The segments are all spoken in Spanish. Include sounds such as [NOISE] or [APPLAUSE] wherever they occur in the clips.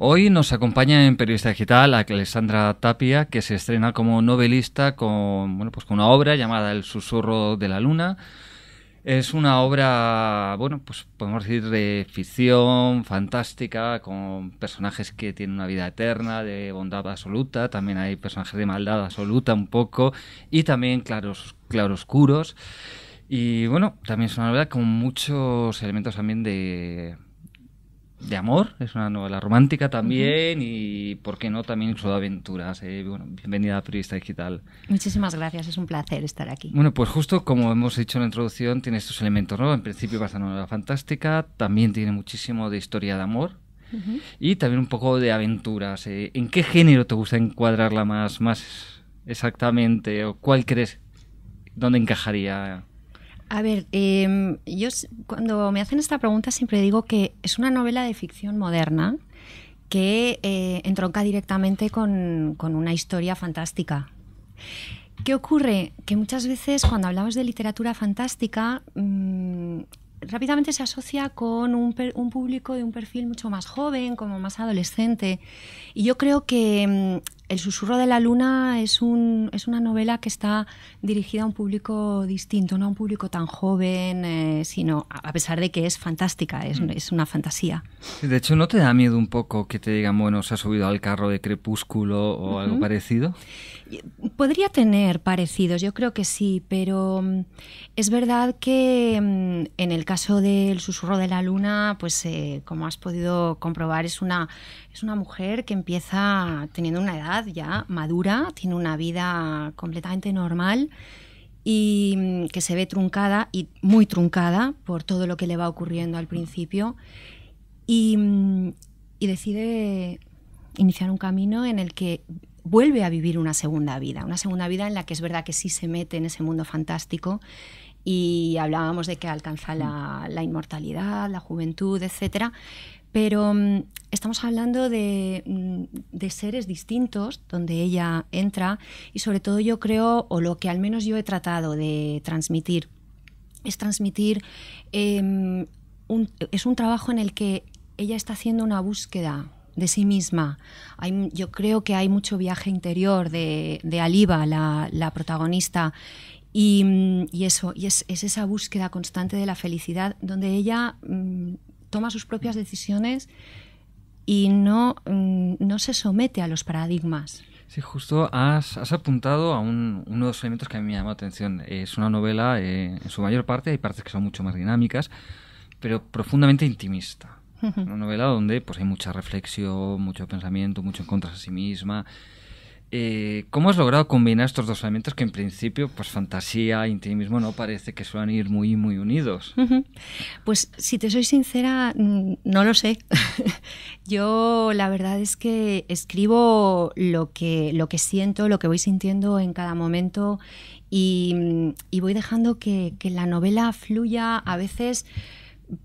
Hoy nos acompaña en Periodista Digital a Alexandra Tapia, que se estrena como novelista con, bueno, pues con una obra llamada El susurro de la luna. Es una obra, bueno, pues podemos decir de ficción, fantástica, con personajes que tienen una vida eterna, de bondad absoluta, también hay personajes de maldad absoluta un poco, y también claros, claroscuros. Y bueno, también es una obra con muchos elementos también de de amor, es una novela romántica también y, ¿por qué no?, también de aventuras. Eh. Bueno, bienvenida a Periodista Digital. Muchísimas gracias, es un placer estar aquí. Bueno, pues justo como hemos dicho en la introducción, tiene estos elementos, ¿no? En principio va una novela fantástica, también tiene muchísimo de historia de amor. Y también un poco de aventuras. Eh. ¿En qué género te gusta encuadrarla más, más exactamente? ¿O cuál crees? ¿Dónde encajaría? A ver, em, yo cuando me hacen esta pregunta siempre digo que es una novela de ficción moderna que eh, entronca directamente con, una historia fantástica. ¿Qué ocurre? Que muchas veces cuando hablamos de literatura fantástica, mm, rápidamente se asocia con un, público de un perfil mucho más joven, como más adolescente. Y yo creo que mm, el susurro de la luna es, un, es una novela que está dirigida a un público distinto, no a un público tan joven, eh, sino a pesar de que es fantástica, es, mm. una fantasía. De hecho, ¿no te da miedo un poco que te digan, bueno, se ha subido al carro de Crepúsculo o algo parecido? Podría tener parecidos, yo creo que sí, pero mm, es verdad que mm, en el caso del susurro de la luna, pues eh, como has podido comprobar, es una, es una mujer que empieza teniendo una edad ya madura, tiene una vida completamente normal y mm, que se ve truncada y muy truncada por todo lo que le va ocurriendo al principio y decide iniciar un camino en el que vuelve a vivir una segunda vida, una segunda vida en la que es verdad que sí se mete en ese mundo fantástico y hablábamos de que alcanza la, mm. inmortalidad, la juventud, etcétera, pero mm, estamos hablando mm, de, seres distintos donde ella entra y sobre todo yo creo, o lo que al menos yo he tratado de transmitir, es transmitir, em, es un trabajo en el que ella está haciendo una búsqueda de sí misma. Hay, yo creo que hay mucho viaje interior de, de Aliva, la, la protagonista, y, mm, y, eso, y es, es, esa búsqueda constante de la felicidad, donde ella mm, toma sus propias decisiones y no, mm, no se somete a los paradigmas. Sí, justo has, has apuntado a uno de los elementos que a mí me llama la atención. Es una novela, eh, en su mayor parte, hay partes que son mucho más dinámicas, pero profundamente intimista. Una novela donde pues, hay mucha reflexión, mucho pensamiento, mucho en contra de sí misma. Eh, ¿Cómo has logrado combinar estos dos elementos que en principio, pues fantasía e intimismo no parece que suelen ir muy, muy unidos? Pues si te soy sincera, mm, no lo sé. [LAUGHS] Yo la verdad es que escribo lo que, lo que siento, lo que voy sintiendo en cada momento y, mm, voy dejando que, que la novela fluya a veces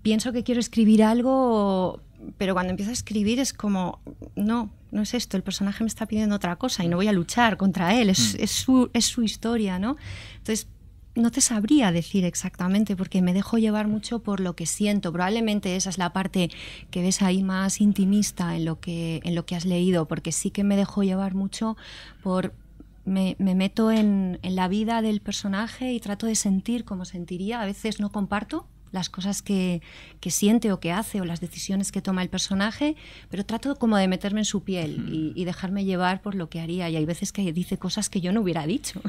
pienso que quiero escribir algo, pero cuando empiezo a escribir es como, no, no es esto, el personaje me está pidiendo otra cosa y no voy a luchar contra él, es, mm. es, su, es su, historia, ¿no? Entonces, no te sabría decir exactamente porque me dejo llevar mucho por lo que siento. Probablemente esa es la parte que ves ahí más intimista en lo que, en lo que has leído, porque sí que me dejo llevar mucho por me, me, meto en, en, la vida del personaje y trato de sentir como sentiría. A veces no comparto las cosas que, siente o que hace o las decisiones que toma el personaje, pero trato como de meterme en su piel y, y dejarme llevar por lo que haría. Y hay veces que dice cosas que yo no hubiera dicho.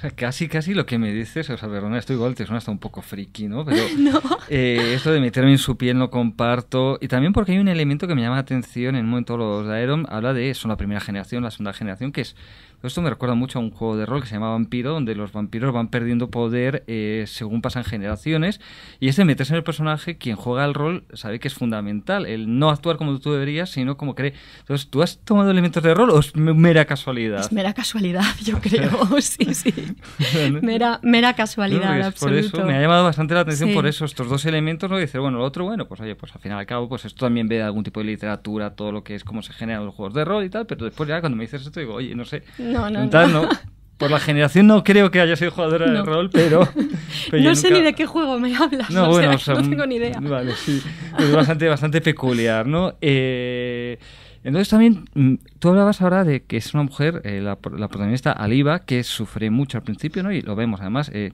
[LAUGHS] casi, casi lo que me dices, o sea, perdona, esto igual te suena hasta un poco friki, ¿no? Pero [LAUGHS] no. Eh, esto de meterme en su piel lo comparto. Y también porque hay un elemento que me llama la atención en un momento los de habla de, son la primera generación, la segunda generación, que es esto me recuerda mucho a un juego de rol que se llama Vampiro, donde los vampiros van perdiendo poder eh, según pasan generaciones. Y de meterse en el personaje, quien juega el rol sabe que es fundamental. El no actuar como tú deberías, sino como cree. Entonces, ¿tú has tomado elementos de rol o es mera casualidad? Es mera casualidad, yo creo. [LAUGHS] sí, sí mera, mera casualidad, Por eso, me ha llamado bastante la atención por eso, estos dos elementos, ¿no? bueno, el otro, bueno, pues oye, pues al final al cabo, pues esto también ve algún tipo de literatura, todo lo que es cómo se generan los juegos de rol y tal, pero después ya cuando me dices esto digo, oye, no sé. No, no, no. Por la generación no creo que haya sido jugadora de rol, pero... [LAUGHS] no sé ni de qué juego me hablas, no, no mm, tengo ni idea. Vale, sí. Es bastante, bastante peculiar, ¿no? Eh... Entonces también mm, tú hablabas ahora de que es una mujer, eh, la, protagonista Aliva, que sufre mucho al principio, ¿no? Y lo vemos además. Eh,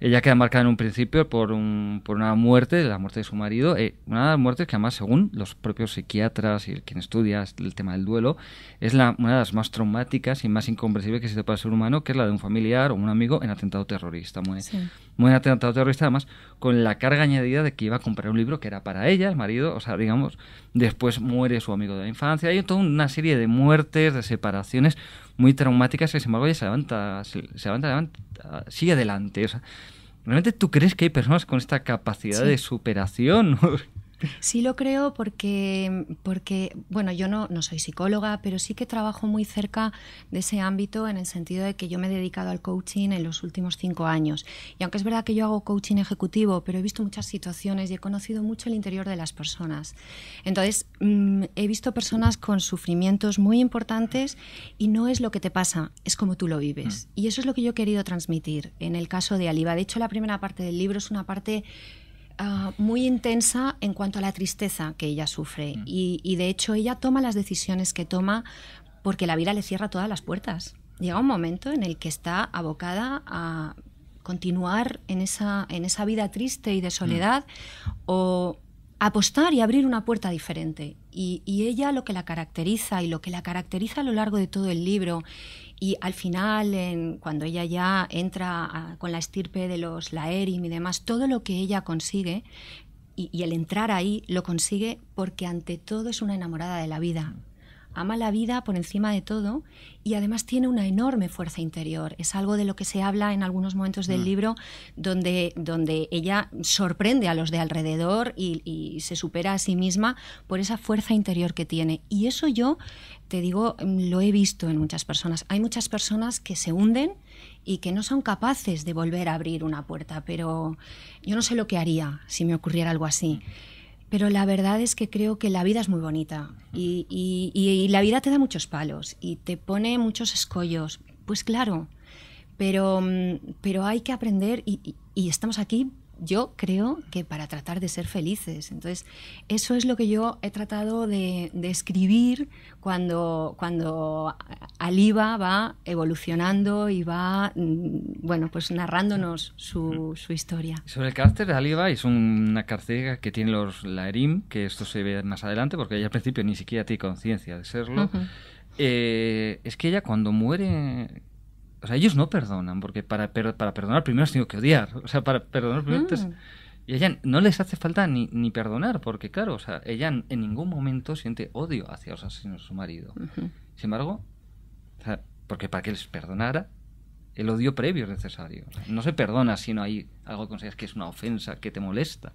ella queda marcada en un principio por, un, por una muerte, la muerte de su marido, eh, una de las muertes que además, según los propios psiquiatras y quien estudia el tema del duelo, es la, una de las más traumáticas y más incomprensibles que existe para el ser humano, que es la de un familiar o un amigo en atentado terrorista. Muy, muy en atentado terrorista, además, con la carga añadida de que iba a comprar un libro que era para ella, el marido, o sea, digamos, después muere su amigo de la infancia, hay toda una serie de muertes, de separaciones muy traumáticas que sin embargo se levanta, se, levanta, sigue adelante. ¿Realmente tú crees que hay personas con esta capacidad de superación? [LAUGHS] Sí lo creo porque, porque bueno, yo no, no soy psicóloga, pero sí que trabajo muy cerca de ese ámbito en el sentido de que yo me he dedicado al coaching en los últimos cinco años. Y aunque es verdad que yo hago coaching ejecutivo, pero he visto muchas situaciones y he conocido mucho el interior de las personas. Entonces, mm, he visto personas con sufrimientos muy importantes y no es lo que te pasa, es como tú lo vives. Mm. Y eso es lo que yo he querido transmitir en el caso de Aliva. De hecho, la primera parte del libro es una parte Ah, muy intensa en cuanto a la tristeza que ella sufre mm. y, de hecho ella toma las decisiones que toma porque la vida le cierra todas las puertas. Llega un momento en el que está abocada a continuar en esa, en esa vida triste y de soledad mm. o apostar y abrir una puerta diferente. Y, y, ella lo que la caracteriza y lo que la caracteriza a lo largo de todo el libro y al final, cuando ella ya entra con la estirpe de los Laerim y demás, todo lo que ella consigue y, el entrar ahí lo consigue porque ante todo es una enamorada de la vida ama la vida por encima de todo y además tiene una enorme fuerza interior. Es algo de lo que se habla en algunos momentos del mm. libro donde, donde ella sorprende a los de alrededor y, se supera a sí misma por esa fuerza interior que tiene. Y eso yo, te digo, mm, lo he visto en muchas personas. Hay muchas personas que se hunden y que no son capaces de volver a abrir una puerta, pero yo no sé lo que haría si me ocurriera algo así. Pero la verdad es que creo que la vida es muy bonita y, la vida te da muchos palos y te pone muchos escollos. Pues claro, pero, mm, pero hay que aprender y estamos aquí yo creo que para tratar de ser felices. Entonces, eso es lo que yo he tratado de, escribir cuando, cuando Aliva va evolucionando y va, mm, bueno, pues narrándonos su, historia. Sobre el carácter de Aliva, es una carcelera que tiene los, la que esto se ve más adelante, porque ella al principio ni siquiera tiene conciencia de serlo. Eh, es que ella cuando muere o sea, ellos no perdonan, porque para, para perdonar primero tengo que odiar. O sea, para perdonar primero... Mm. y ella no les hace falta ni, ni, perdonar, porque claro, o sea, ella en ningún momento siente odio hacia los asesinos de su marido. Sin embargo, porque para que les perdonara, el odio previo es necesario. No se perdona si no hay algo que consideras que es una ofensa, que te molesta.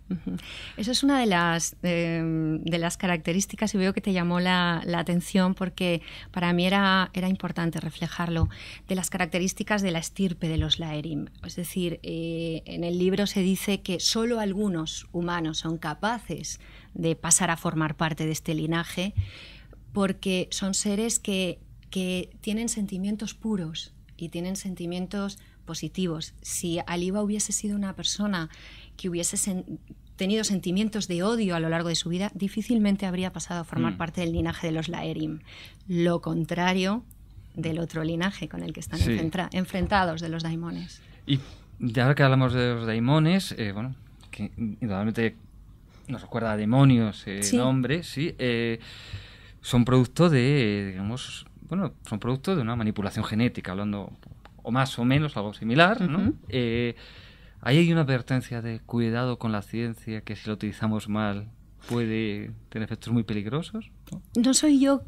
Eso es una de las, em, de las características y veo que te llamó la, atención porque para mí era, era importante reflejarlo, de las características de la estirpe de los Laerim. Es decir, eh, en el libro se dice que solo algunos humanos son capaces de pasar a formar parte de este linaje porque son seres que, que tienen sentimientos puros y tienen sentimientos positivos. Si Aliva hubiese sido una persona que hubiese tenido sentimientos de odio a lo largo de su vida, difícilmente habría pasado a formar mm. parte del linaje de los Laerim. Lo contrario del otro linaje con el que están enfrentados de los daimones. Y ahora que hablamos de los daimones, eh, bueno, que indudablemente nos recuerda a demonios el eh, sí. Eh, son producto de, digamos, bueno, son producto de una manipulación genética, hablando o más o menos algo similar, ¿no? Eh, ahí hay una advertencia de cuidado con la ciencia, que si la utilizamos mal puede tener efectos muy peligrosos. no soy yo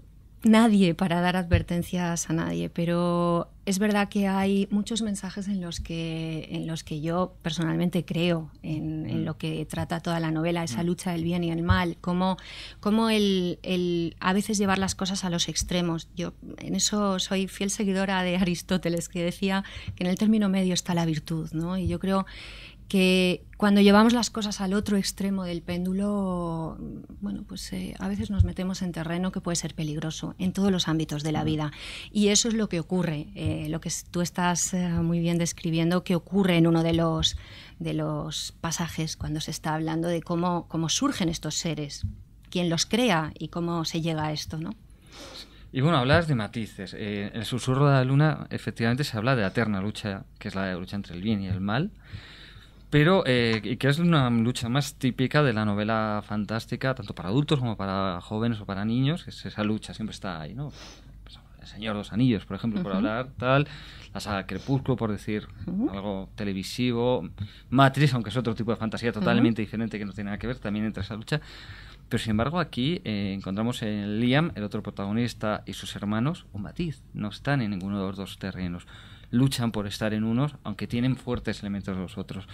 nadie para dar advertencias a nadie, pero es verdad que hay muchos mensajes en los que, en los que yo personalmente creo en, mm. lo que trata toda la novela, esa mm. lucha del bien y el mal, como como el, a veces llevar las cosas a los extremos. Yo en eso soy fiel seguidora de Aristóteles, que decía que en el término medio está la virtud, ¿no? Y yo creo que cuando llevamos las cosas al otro extremo del péndulo, bueno, pues eh, a veces nos metemos en terreno que puede ser peligroso en todos los ámbitos de la vida. Y eso es lo que ocurre, eh, lo que tú estás eh, muy bien describiendo, que ocurre en uno de los, de los pasajes cuando se está hablando de cómo, cómo surgen estos seres, quién los crea y cómo se llega a esto, ¿no? Y bueno, hablas de matices. el susurro de la luna, efectivamente, se habla de la eterna lucha, que es la lucha entre el bien y el mal pero eh, que es una lucha más típica de la novela fantástica, tanto para adultos como para jóvenes o para niños, es esa lucha siempre está ahí, ¿no? Pues, el Señor de los Anillos, por ejemplo, por hablar, tal, la saga Crepúsculo, por decir algo televisivo, Matrix, aunque es otro tipo de fantasía totalmente diferente que no tiene nada que ver, también entra esa lucha. Pero sin embargo, aquí eh, encontramos en Liam, el otro protagonista, y sus hermanos, un matiz, no están en ninguno de los dos terrenos luchan por estar en unos, aunque tienen fuertes elementos los otros.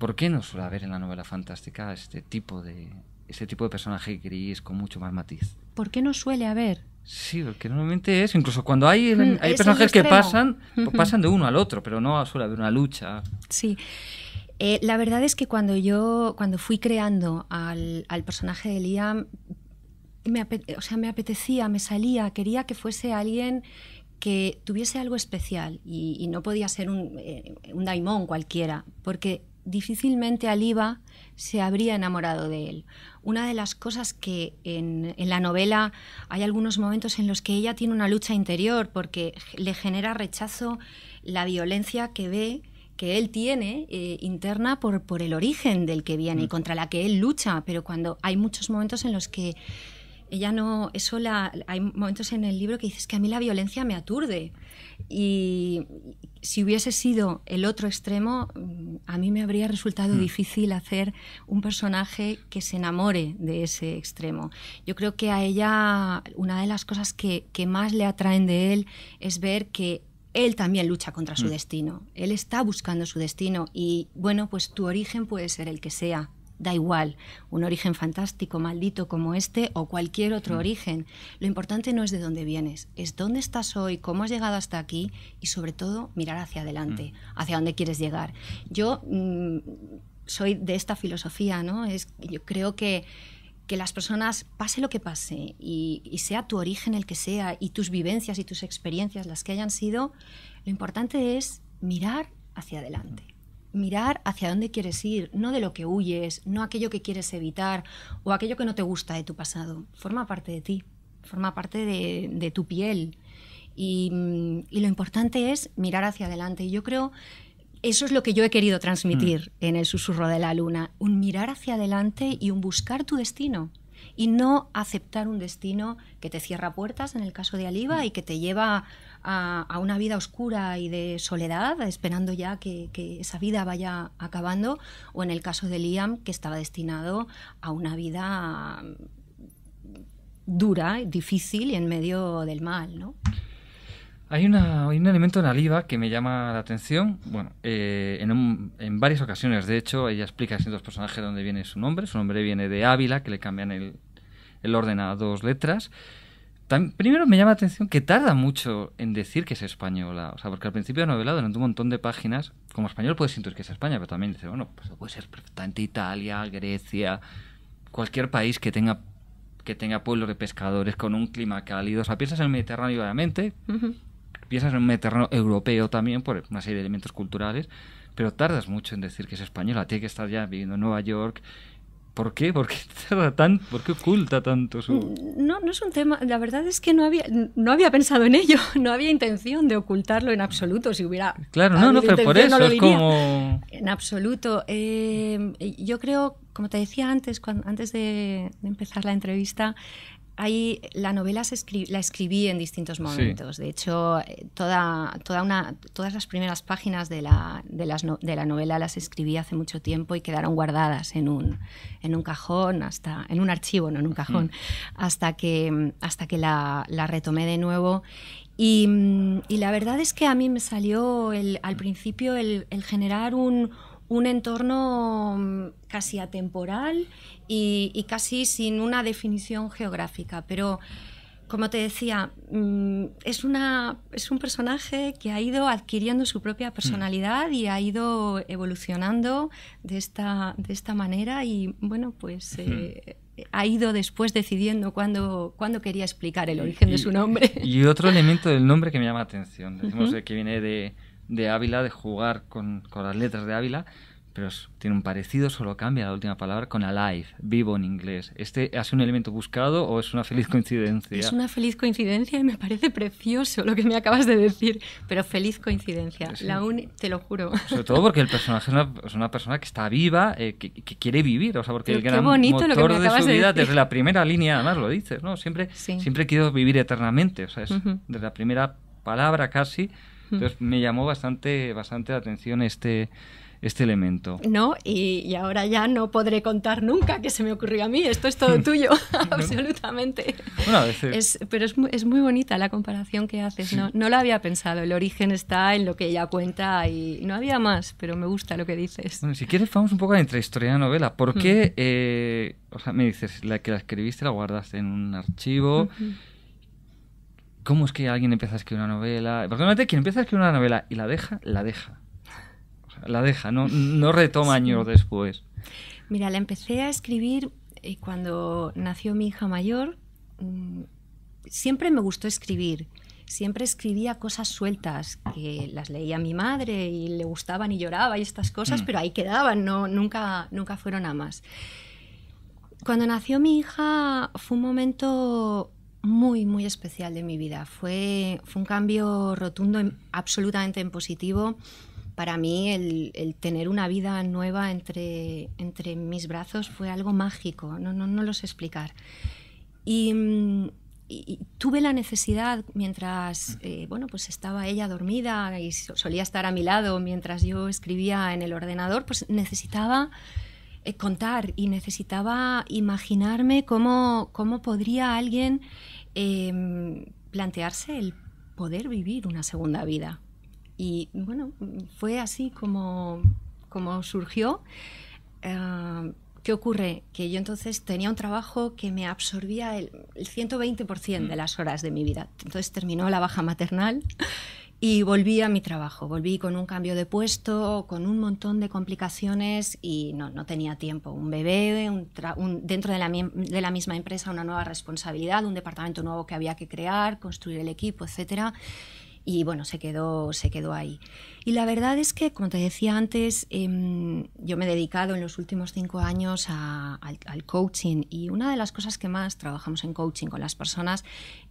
¿Por qué no suele haber en la novela fantástica este tipo de, este tipo de personaje gris con mucho más matiz? ¿Por qué no suele haber? Sí, porque normalmente es, incluso cuando hay, mm, hay personajes que pasan, pues pasan de uno al otro, pero no suele haber una lucha. Sí. Eh, la verdad es que cuando yo, cuando fui creando al, personaje de Liam, me, o sea, me apetecía, me salía, quería que fuese alguien que tuviese algo especial y, no podía ser un, eh, un daimón cualquiera, porque difícilmente Aliba se habría enamorado de él. Una de las cosas que en, la novela hay algunos momentos en los que ella tiene una lucha interior porque le genera rechazo la violencia que ve que él tiene eh, interna por, por el origen del que viene y mm. contra la que él lucha, pero cuando hay muchos momentos en los que ella no, eso la, hay momentos en el libro que dices que a mí la violencia me aturde y si hubiese sido el otro extremo, mm, a mí me habría resultado mm. difícil hacer un personaje que se enamore de ese extremo. Yo creo que a ella una de las cosas que, más le atraen de él es ver que él también lucha contra su mm. destino. Él está buscando su destino y bueno, pues tu origen puede ser el que sea, da igual, un origen fantástico, maldito como este o cualquier otro mm. origen. Lo importante no es de dónde vienes, es dónde estás hoy, cómo has llegado hasta aquí y sobre todo mirar hacia adelante, mm. hacia dónde quieres llegar. Yo mm, soy de esta filosofía, ¿no? Es, yo creo que que las personas, pase lo que pase, y, sea tu origen el que sea, y tus vivencias y tus experiencias las que hayan sido, lo importante es mirar hacia adelante mirar hacia dónde quieres ir, no de lo que huyes, no aquello que quieres evitar o aquello que no te gusta de tu pasado. Forma parte de ti, forma parte de, tu piel. Mm, y, lo importante es mirar hacia adelante. Y yo creo, eso es lo que yo he querido transmitir mm. en el susurro de la luna, un mirar hacia adelante y un buscar tu destino y no aceptar un destino que te cierra puertas en el caso de Aliva mm. y que te lleva a, una vida oscura y de soledad, esperando ya que, esa vida vaya acabando, o en el caso de Liam, que estaba destinado a una vida dura, difícil y en medio del mal, ¿no? Hay, una, un elemento en Aliva que me llama la atención. Bueno, eh, en, en, varias ocasiones, de hecho, ella explica a ciertos personajes dónde viene su nombre. Su nombre viene de Ávila, que le cambian el, el orden a dos letras primero me llama la atención que tarda mucho en decir que es española. O sea, porque al principio de la novela, durante un montón de páginas, como español puedes sentir que es España, pero también dice, bueno, pues puede ser perfectamente Italia, Grecia, cualquier país que tenga que tenga pueblos de pescadores con un clima cálido. O sea, piensas en el Mediterráneo, obviamente, piensas en un Mediterráneo europeo también, por una serie de elementos culturales, pero tardas mucho en decir que es española. Tiene que estar ya viviendo en Nueva York, ¿Por qué? ¿Por qué, [LAUGHS] tan, ¿Por qué oculta tanto su.? No, no es un tema. La verdad es que no había, no había pensado en ello. [LAUGHS] No había intención de ocultarlo en absoluto. Si hubiera. Claro, no, no, pero por eso es como. En absoluto. Eh, yo creo, como te decía antes, antes de empezar la entrevista, la novela la escribí en distintos momentos. De hecho, eh, todas las primeras páginas de la, la novela las escribí hace mucho tiempo y quedaron guardadas en un, en un cajón, hasta, en un archivo, no en un cajón, hasta que, hasta que la, retomé de nuevo. Y, la verdad es que a mí me salió al principio el generar un, un entorno mm, casi atemporal y, casi sin una definición geográfica, pero como te decía, mm, es, una, es un personaje que ha ido adquiriendo su propia mm. personalidad y ha ido evolucionando de esta, de esta manera y bueno, pues eh, ha ido después decidiendo cuándo, quería explicar el origen de su nombre. Y otro elemento del nombre que me llama la atención, [LAUGHS] decimos eh, que viene de de Ávila, de jugar con, las letras de Ávila, pero tiene un parecido, solo cambia la última palabra con alive, vivo en inglés. ¿Este ha sido un elemento buscado o es una feliz coincidencia? Es una feliz coincidencia y me parece precioso lo que me acabas de decir, pero feliz coincidencia, la un... te lo juro. Sobre todo porque el personaje es una, persona que está viva, eh, que, quiere vivir, o sea, porque el gran motor de su vida, desde la primera línea además lo dices, ¿no? Siempre, quiero vivir eternamente, o sea, es, desde la primera palabra casi entonces me llamó bastante, bastante la atención este, este elemento. No, y, ahora ya no podré contar nunca que se me ocurrió a mí, esto es todo [LAUGHS] tuyo, absolutamente. Bueno, es, pero es muy, es muy, bonita la comparación que haces, ¿no? no la había pensado, el origen está en lo que ella cuenta y no había más, pero me gusta lo que dices. si quieres vamos un poco a la y de la novela, ¿por qué, eh, o sea, me dices, la que la escribiste la guardaste en un archivo? ¿Cómo es que alguien empieza a escribir una novela? Porque quien empieza a escribir una novela y la deja, la deja. la deja, no, no [LAUGHS] retoma años después. Mira, la empecé a escribir eh, cuando nació mi hija mayor. Mm, siempre me gustó escribir. Siempre escribía cosas sueltas que las leía mi madre y le gustaban y lloraba y estas cosas, mm. pero ahí quedaban, no, nunca, nunca fueron a más. Cuando nació mi hija fue un momento muy, muy especial de mi vida. Fue, un cambio rotundo, absolutamente en positivo. Para mí el, tener una vida nueva entre, entre mis brazos fue algo mágico, no, no, lo sé explicar. Y, tuve la necesidad, mientras eh, bueno, pues estaba ella dormida y solía estar a mi lado mientras yo escribía en el ordenador, pues necesitaba eh, contar y necesitaba imaginarme cómo, cómo podría alguien em, plantearse el poder vivir una segunda vida. Y bueno, fue así como, como surgió. Ah, ¿Qué ocurre? Que yo entonces tenía un trabajo que me absorbía el, el 120% mm. de las horas de mi vida. Entonces terminó la baja maternal y volví a mi trabajo, volví con un cambio de puesto, con un montón de complicaciones y no, no tenía tiempo. Un bebé, un dentro de la, de la, misma empresa una nueva responsabilidad, un departamento nuevo que había que crear, construir el equipo, etcétera y bueno, se quedó, se quedó ahí. Y la verdad es que, como te decía antes, em, yo me he dedicado en los últimos cinco años al, coaching y una de las cosas que más trabajamos en coaching con las personas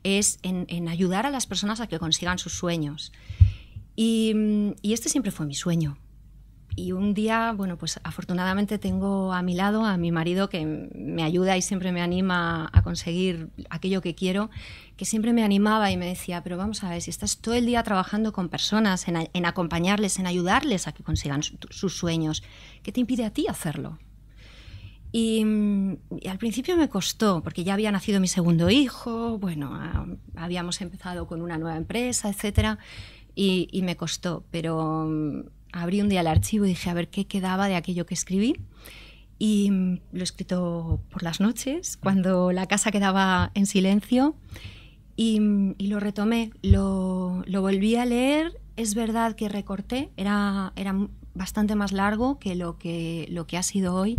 es en, ayudar a las personas a que consigan sus sueños. y em, este siempre fue mi sueño y un día, bueno, pues afortunadamente tengo a mi lado a mi marido que me ayuda y siempre me anima a conseguir aquello que quiero, que siempre me animaba y me decía, pero vamos a ver, si estás todo el día trabajando con personas, en, en acompañarles, en ayudarles a que consigan sus sueños, ¿qué te impide a ti hacerlo? Y, al principio me costó, porque ya había nacido mi segundo hijo, bueno, habíamos empezado con una nueva empresa, etcétera, y, y me costó, pero abrí un día el archivo y dije a ver qué quedaba de aquello que escribí. Y lo he escrito por las noches, cuando la casa quedaba en silencio. Y, lo retomé, lo, lo, volví a leer. Es verdad que recorté, era, era bastante más largo que lo que, lo que ha sido hoy.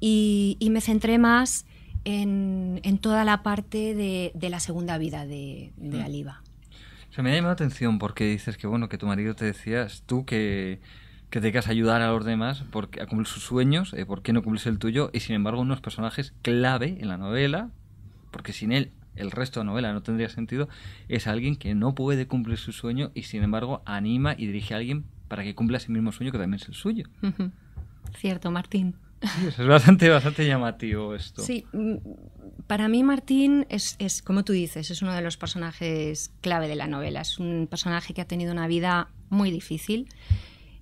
Y, me centré más en, en, toda la parte de, de la segunda vida de, de mm. Aliva sea, me ha la atención porque dices que, bueno, que tu marido te decías tú que, que te ayudar a los demás porque, a cumplir sus sueños, eh, ¿por qué no cumplirse el tuyo? Y sin embargo, unos personajes clave en la novela, porque sin él el resto de la novela no tendría sentido, es alguien que no puede cumplir su sueño y sin embargo anima y dirige a alguien para que cumpla ese mismo sueño que también es el suyo. Cierto, Martín es bastante, bastante llamativo esto. Sí, para mí Martín es, es, como tú dices, es uno de los personajes clave de la novela. Es un personaje que ha tenido una vida muy difícil,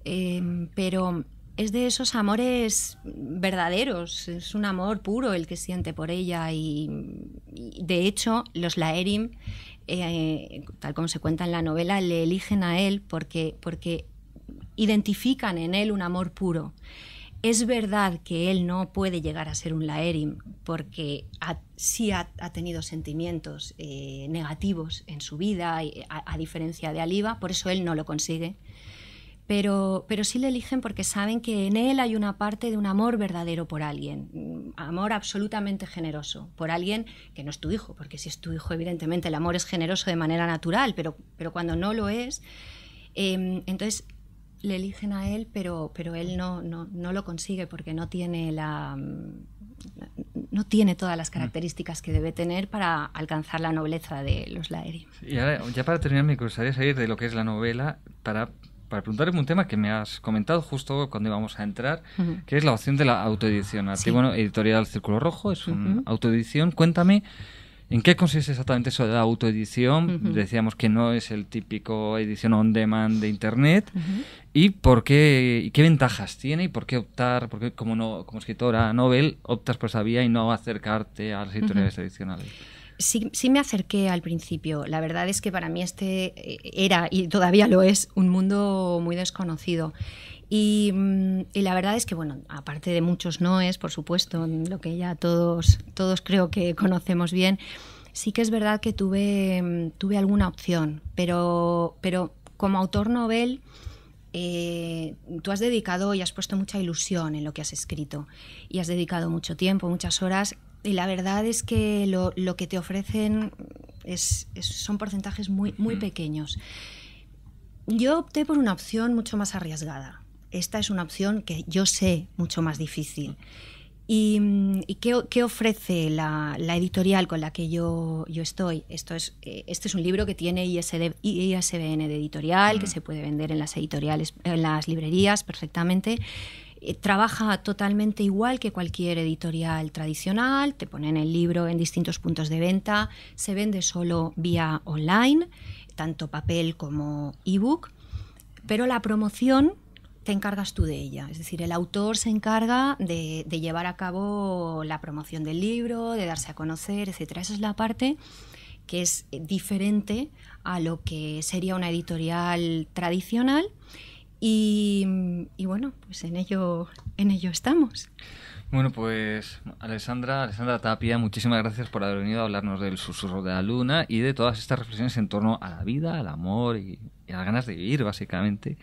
em, pero es de esos amores verdaderos, es un amor puro el que siente por ella y, de hecho los Laerim, eh, tal como se cuenta en la novela, le eligen a él porque, porque identifican en él un amor puro. Es verdad que él no puede llegar a ser un Laerim porque sí ha, tenido sentimientos eh, negativos en su vida, a, diferencia de Aliva, por eso él no lo consigue. Pero, pero sí le eligen porque saben que en él hay una parte de un amor verdadero por alguien, mm, amor absolutamente generoso, por alguien que no es tu hijo, porque si es tu hijo, evidentemente el amor es generoso de manera natural, pero, pero cuando no lo es, em, entonces le eligen a él, pero, pero él no, no, no lo consigue porque no tiene la mm, no tiene todas las mm. características que debe tener para alcanzar la nobleza de los Laeri. Y ahora, ya para terminar, me gustaría salir de lo que es la novela para, para preguntarme un tema que me has comentado justo cuando íbamos a entrar, que es la opción de la autoedición. Sí. Bueno, editorial Círculo Rojo es una autoedición. Cuéntame ¿En qué consiste exactamente eso de la autoedición? Decíamos que no es el típico edición on demand de Internet. ¿Y por qué, qué ventajas tiene y por qué optar, por como, no, como escritora novel optas por esa vía y no acercarte a las editoriales tradicionales? Sí, sí, me acerqué al principio. La verdad es que para mí este eh, era y todavía lo es un mundo muy desconocido. Mm, y, la verdad es que, bueno, aparte de muchos noes, por supuesto, lo que ya todos, todos creo que [LAUGHS] conocemos bien, sí que es verdad que tuve, mm, tuve alguna opción, pero, como autor novel... Eh, tú has dedicado y has puesto mucha ilusión en lo que has escrito y has dedicado mucho tiempo, muchas horas y la verdad es que lo, que te ofrecen son porcentajes muy, muy mm. pequeños. Yo opté por una opción mucho más arriesgada, esta es una opción que yo sé mucho más difícil. ¿Y, mm, qué, ofrece la, editorial con la que yo, estoy? Esto es, eh, este es un libro que tiene ISBN de editorial, que se puede vender en las editoriales, en las librerías perfectamente eh, trabaja totalmente igual que cualquier editorial tradicional, te ponen el libro en distintos puntos de venta, se vende solo vía online, tanto papel como ebook, pero la promoción te encargas tú de ella. Es decir, el autor se encarga de, llevar a cabo la promoción del libro, de darse a conocer, etcétera. Esa es la parte que es diferente a lo que sería una editorial tradicional. Y, y bueno, pues en ello, en ello estamos. Bueno, pues Alessandra, Alessandra Tapia, muchísimas gracias por haber venido a hablarnos del susurro de la luna y de todas estas reflexiones en torno a la vida, al amor y, a las ganas de vivir, básicamente,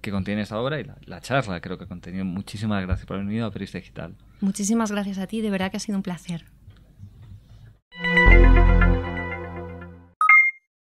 que contiene esta obra y la, charla, creo que ha contenido. Muchísimas gracias por haber venido a Peris Digital. Muchísimas gracias a ti, de verdad que ha sido un placer.